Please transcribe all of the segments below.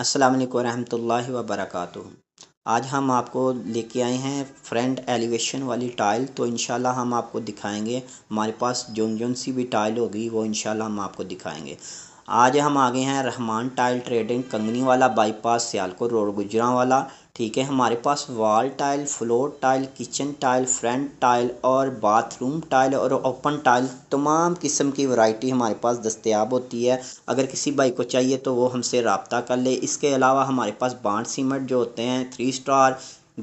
अस्सलाम वालेकुम रहमतुल्लाहि वबरकatuह आज हम आपको लेके आए हैं फ्रंट एलिवेशन वाली टाइल तो इंशाल्लाह हम आपको दिखाएंगे हमारे पास जोन जोन सी भी टाइल होगी वो इंशाल्लाह हम आपको दिखाएंगे आज हम आ गए हैं रहमान टाइल ट्रेडिंग कंगनी वाला बाईपास सियालकोट रोड गुजरा वाला ठीक है हमारे पास wall tile floor tile kitchen tile front tile और बाथरूम टाइल और ओपन टाइल तमाम किस्म की वैरायटी हमारे पास दस्तियाब होती है अगर किसी भाई को चाहिए तो वो हमसे रबता कर ले इसके अलावा हमारे पास बाड सीमेंट जो होते हैं थ्री स्टार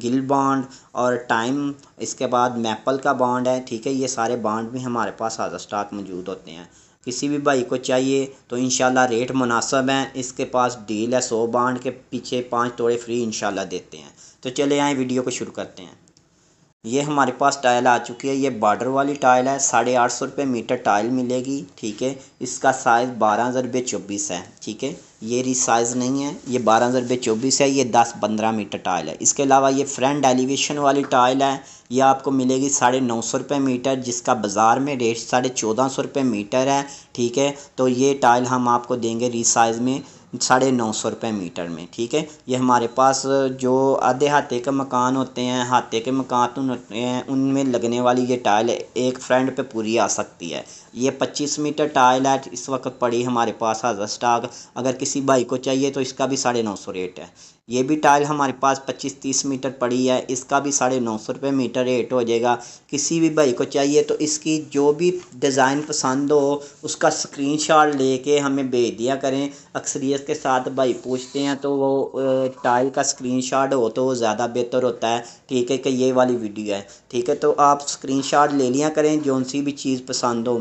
गिल बॉन्ड और टाइम इसके बाद मैपल का बॉन्ड है ठीक है ये सारे बॉन्ड भी हमारे पास आज स्टॉक मौजूद होते हैं किसी भी भाई को चाहिए तो इन रेट मुनासब हैं इसके पास डील है सौ बांड के पीछे पाँच तोड़े फ्री इन देते हैं तो चले आए वीडियो को शुरू करते हैं ये हमारे पास टाइल आ चुकी है ये बॉर्डर वाली टाइल है साढ़े आठ सौ रुपये मीटर टाइल मिलेगी ठीक है इसका साइज़ बारह हज़ार रुपये चौबीस है ठीक है ये री साइज़ नहीं है ये बारह हज़ार रुपये चौबीस है ये दस पंद्रह मीटर टाइल है इसके अलावा ये फ्रंट एलिवेशन वाली टाइल है ये आपको मिलेगी साढ़े नौ सौ रुपये मीटर जिसका बाज़ार में रेट साढ़े चौदह सौ रुपये मीटर है ठीक है तो ये टाइल हम आपको देंगे री साइज़ में साढ़े नौ सौ रुपये मीटर में ठीक है ये हमारे पास जो आधे हाथे के मकान होते हैं हाथे के मकान तो होते हैं उनमें लगने वाली ये टाइल एक फ्रंट पे पूरी आ सकती है ये पच्चीस मीटर टाइल है इस वक्त पड़ी हमारे पास हाज़र स्टाक अगर किसी भाई को चाहिए तो इसका भी साढ़े नौ सौ रेट है ये भी टाइल हमारे पास 25-30 मीटर पड़ी है इसका भी साढ़े नौ सौ रुपये मीटर रेट हो जाएगा किसी भी भाई को चाहिए तो इसकी जो भी डिज़ाइन पसंद हो उसका स्क्रीन शॉट लेके हमें भेज दिया करें अक्सरियत के साथ भाई पूछते हैं तो वो टाइल का स्क्रीन शॉट हो तो वो ज़्यादा बेहतर होता है ठीक है कि ये वाली वीडियो है ठीक है तो आप स्क्रीन शॉट ले लिया करें जौन सी भी चीज़ पसंद हो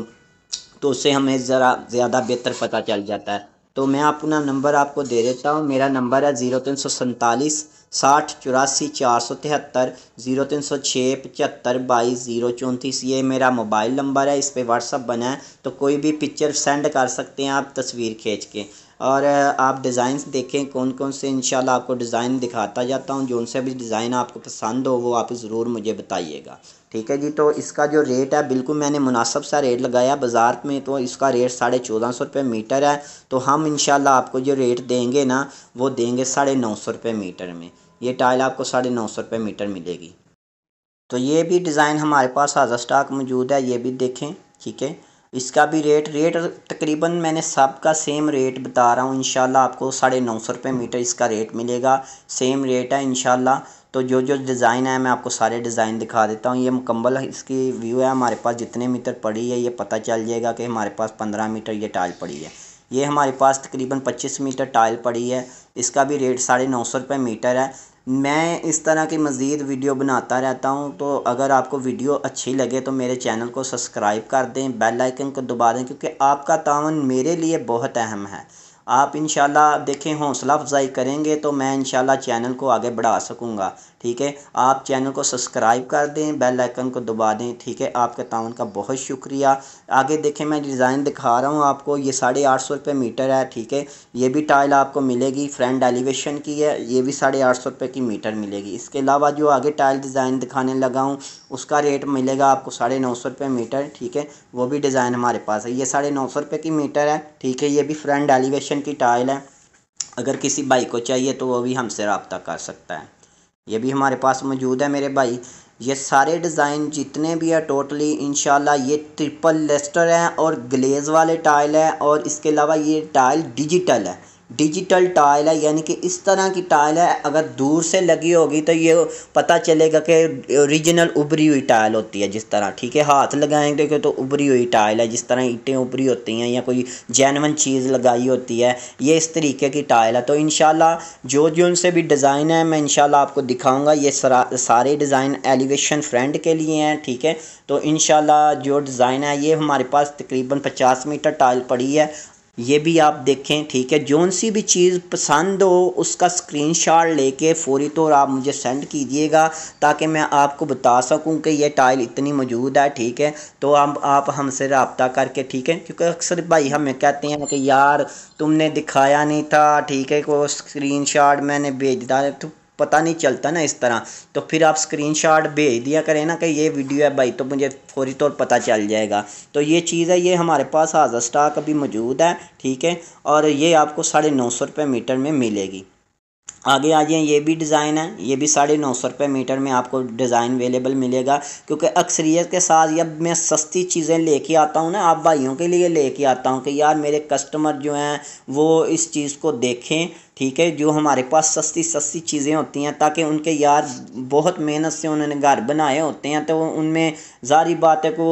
तो उससे हमें ज़रा ज़्यादा बेहतर पता चल जाता है तो मैं अपना नंबर आपको दे देता हूँ मेरा नंबर है ज़ीरो तीन सौ सैंतालीस साठ चौरासी चार सौ तिहत्तर ज़ीरो तीन सौ छः पचहत्तर बाईस ज़ीरो चौंतीस ये मेरा मोबाइल नंबर है इस पर व्हाट्सअप बना है तो कोई भी पिक्चर सेंड कर सकते हैं आप तस्वीर खींच के और आप डिज़ाइन देखें कौन कौन से इंशाल्लाह आपको डिज़ाइन दिखाता जाता हूँ जो उनसे भी डिज़ाइन आपको पसंद हो वो आप ज़रूर मुझे बताइएगा ठीक है जी तो इसका जो रेट है बिल्कुल मैंने मुनासब सा रेट लगाया बाज़ार में तो इसका रेट साढ़े चौदह सौ रुपये मीटर है तो हम इन आपको जो रेट देंगे ना वो देंगे साढ़े नौ सौ रुपये मीटर में ये टाइल आपको साढ़े नौ सौ रुपये मीटर मिलेगी तो ये भी डिज़ाइन हमारे पास हाज़ा स्टाक मौजूद है ये भी देखें ठीक है इसका भी रेट रेट तकरीबन मैंने सब का सेम रेट बता रहा हूँ इन आपको साढ़े नौ सौ रुपये मीटर इसका रेट मिलेगा सेम रेट है इन तो जो जो डिज़ाइन है मैं आपको सारे डिज़ाइन दिखा देता हूँ ये मुकम्मल इसकी व्यू है हमारे पास जितने मीटर पड़ी है ये पता चल जाएगा कि हमारे पास पंद्रह मीटर ये टाइल पड़ी है ये हमारे पास तकरीबन पच्चीस मीटर टाइल पड़ी है इसका भी रेट साढ़े नौ सौ रुपये मीटर है मैं इस तरह की मज़ीद वीडियो बनाता रहता हूँ तो अगर आपको वीडियो अच्छी लगे तो मेरे चैनल को सब्सक्राइब कर दें बेल आइकन को दबा दें क्योंकि आपका तावन मेरे लिए बहुत अहम है आप इन देखें हौसला अफजाई करेंगे तो मैं इन चैनल को आगे बढ़ा सकूँगा ठीक है आप चैनल को सब्सक्राइब कर दें बेल आइकन को दबा दें ठीक है आपके ताउन का बहुत शुक्रिया आगे देखें मैं डिज़ाइन दिखा रहा हूँ आपको ये साढ़े आठ सौ रुपये मीटर है ठीक है ये भी टाइल आपको मिलेगी फ्रंट एलिवेशन की है ये भी साढ़े आठ सौ रुपये की मीटर मिलेगी इसके अलावा जो आगे टाइल डिज़ाइन दिखाने लगा हूँ उसका रेट मिलेगा आपको साढ़े नौ सौ रुपये मीटर ठीक है वो भी डिज़ाइन हमारे पास है ये साढ़े नौ सौ रुपये की मीटर है ठीक है ये भी फ्रंट एलिवेशन कंडीशन की टाइल है अगर किसी भाई को चाहिए तो वो भी हमसे रबता कर सकता है ये भी हमारे पास मौजूद है मेरे भाई ये सारे डिज़ाइन जितने भी है टोटली इन ये ट्रिपल लेस्टर है और ग्लेज वाले टाइल है और इसके अलावा ये टाइल डिजिटल है डिजिटल टाइल है यानी कि इस तरह की टाइल है अगर दूर से लगी होगी तो ये पता चलेगा कि ओरिजिनल उभरी हुई टाइल होती है जिस तरह ठीक है हाथ लगाएंगे तो उभरी हुई टाइल है जिस तरह ईंटें उभरी होती हैं या कोई जैनवन चीज़ लगाई होती है ये इस तरीके की टाइल है तो इन जो जो उनसे भी डिज़ाइन है मैं इनशाला आपको दिखाऊँगा ये सारे डिज़ाइन एलिवेशन फ्रेंड के लिए हैं ठीक है तो इन जो डिज़ाइन है ये हमारे पास तकरीबन पचास मीटर टाइल पड़ी है ये भी आप देखें ठीक है जौन सी भी चीज़ पसंद हो उसका स्क्रीनशॉट लेके फ़ौरी तौर आप मुझे सेंड कीजिएगा ताकि मैं आपको बता सकूं कि ये टाइल इतनी मौजूद है ठीक है तो आप आप हमसे रबता करके ठीक है क्योंकि अक्सर भाई हमें कहते हैं कि यार तुमने दिखाया नहीं था ठीक है को स्क्रीन मैंने भेज दिया तो पता नहीं चलता ना इस तरह तो फिर आप स्क्रीनशॉट भेज दिया करें ना कि ये वीडियो है भाई तो मुझे फौरी तौर पता चल जाएगा तो ये चीज़ है ये हमारे पास हाज़ा स्टॉक अभी मौजूद है ठीक है और ये आपको साढ़े नौ सौ रुपये मीटर में मिलेगी आगे आ जाए ये भी डिज़ाइन है ये भी साढ़े नौ सौ रुपये मीटर में आपको डिज़ाइन अवेलेबल मिलेगा क्योंकि अक्सरियत के साथ जब मैं सस्ती चीज़ें लेके आता हूँ ना आप भाइयों के लिए लेके आता हूँ कि यार मेरे कस्टमर जो हैं वो इस चीज़ को देखें ठीक है जो हमारे पास सस्ती सस्ती चीज़ें होती हैं ताकि उनके यार बहुत मेहनत से उन्होंने घर बनाए होते हैं तो उनमें ज़ारी बात है को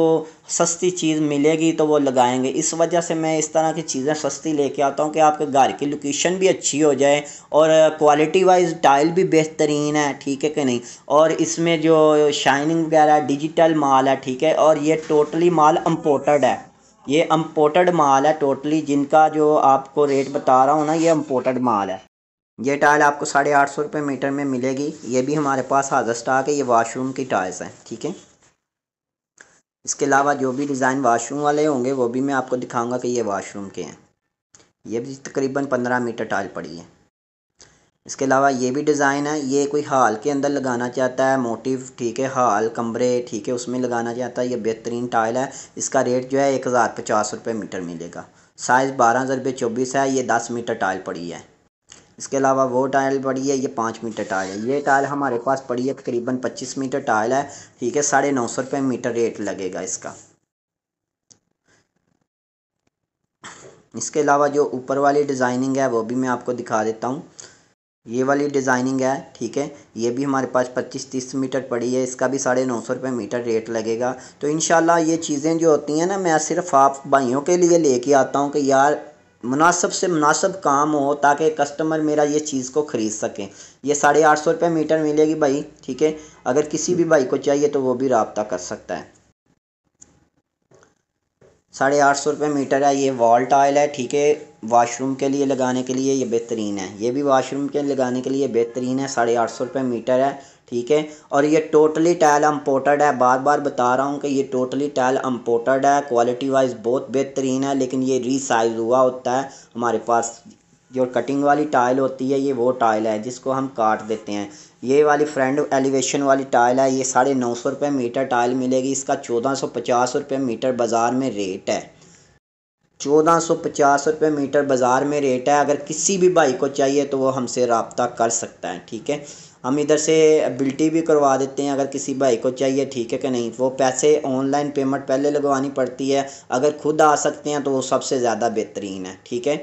सस्ती चीज़ मिलेगी तो वो लगाएंगे इस वजह से मैं इस तरह की चीज़ें सस्ती लेके आता हूँ कि आपके घर की लोकेशन भी अच्छी हो जाए और क्वालिटी वाइज टाइल भी बेहतरीन है ठीक है कि नहीं और इसमें जो शाइनिंग वगैरह डिजिटल माल है ठीक है और ये टोटली माल इम्पोर्टेड है ये इम्पोर्टेड माल है टोटली जिनका जो आपको रेट बता रहा हूँ ना ये इम्पोर्टेड माल है ये टाइल आपको साढ़े आठ सौ रुपये मीटर में मिलेगी ये भी हमारे पास हाजिर स्टॉक है ये वाशरूम की टाइल्स हैं ठीक है इसके अलावा जो भी डिज़ाइन वाशरूम वाले होंगे वो भी मैं आपको दिखाऊंगा कि ये वाशरूम के हैं ये भी तकरीबन पंद्रह मीटर टाइल पड़ी है इसके अलावा ये भी डिज़ाइन है ये कोई हाल के अंदर लगाना चाहता है मोटिव ठीक है हाल कमरे ठीक है उसमें लगाना चाहता है ये बेहतरीन टाइल है इसका रेट जो है एक हज़ार पचास रुपये मीटर मिलेगा साइज़ बारह हज़ार चौबीस है ये दस मीटर टाइल पड़ी है इसके अलावा वो टाइल पड़ी है ये पाँच मीटर टाइल है ये टाइल हमारे पास पड़ी है तकरीबन पच्चीस मीटर टाइल है ठीक है साढ़े नौ सौ रुपये मीटर रेट लगेगा इसका इसके अलावा जो ऊपर वाली डिज़ाइनिंग है वो भी मैं आपको दिखा देता हूँ ये वाली डिज़ाइनिंग है ठीक है ये भी हमारे पास पच्चीस तीस मीटर पड़ी है इसका भी साढ़े नौ सौ रुपये मीटर रेट लगेगा तो इन ये चीज़ें जो होती हैं ना मैं सिर्फ आप भाइयों के लिए लेके आता हूँ कि यार मुनासब से मुनासब काम हो ताकि कस्टमर मेरा ये चीज़ को ख़रीद सके ये साढ़े आठ सौ रुपये मीटर मिलेगी भाई ठीक है अगर किसी भी भाई को चाहिए तो वो भी रबता कर सकता है साढ़े आठ सौ रुपये मीटर है ये वॉल टाइल है ठीक है वाशरूम के लिए लगाने के लिए ये बेहतरीन है ये भी वाशरूम के लगाने के लिए बेहतरीन है साढ़े आठ सौ रुपये मीटर है ठीक है और ये टोटली टाइल अम्पोर्टेड है बार बार बता रहा हूँ कि ये टोटली टाइल अम्पोर्टेड है क्वालिटी वाइज बहुत बेहतरीन है लेकिन ये रीसाइज हुआ होता है हमारे पास जो कटिंग वाली टाइल होती है ये वो टाइल है जिसको हम काट देते हैं ये वाली फ्रेंड एलिवेशन वाली टाइल है ये साढ़े नौ सौ रुपये मीटर टाइल मिलेगी इसका चौदह सौ पचास रुपये मीटर बाज़ार में रेट है चौदह सौ पचास रुपये मीटर बाज़ार में रेट है अगर किसी भी भाई को चाहिए तो वो हमसे रबता कर सकता है ठीक है हम इधर से बिल्टी भी करवा देते हैं अगर किसी भाई को चाहिए ठीक है कि नहीं वो पैसे ऑनलाइन पेमेंट पहले लगवानी पड़ती है अगर खुद आ सकते हैं तो वो सबसे ज़्यादा बेहतरीन है ठीक है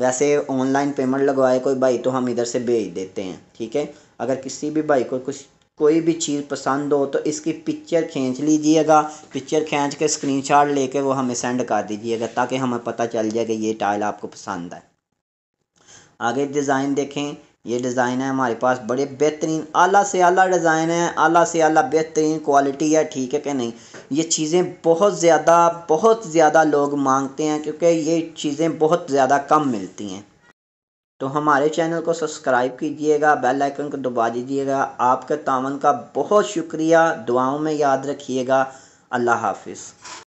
वैसे ऑनलाइन पेमेंट लगवाए कोई भाई तो हम इधर से भेज देते हैं ठीक है अगर किसी भी भाई को कुछ कोई भी चीज़ पसंद हो तो इसकी पिक्चर खींच लीजिएगा पिक्चर खींच के स्क्रीनशॉट लेके वो हमें सेंड कर दीजिएगा ताकि हमें पता चल जाए कि ये टाइल आपको पसंद है आगे डिज़ाइन देखें ये डिज़ाइन है हमारे पास बड़े बेहतरीन आला से आला डिज़ाइन है आला से आला बेहतरीन क्वालिटी है ठीक है कि नहीं ये चीज़ें बहुत ज़्यादा बहुत ज़्यादा लोग मांगते हैं क्योंकि ये चीज़ें बहुत ज़्यादा कम मिलती हैं तो हमारे चैनल को सब्सक्राइब कीजिएगा बेल आइकन को दबा दीजिएगा आपके तावन का बहुत शुक्रिया दुआओं में याद रखिएगा अल्लाह हाफिज़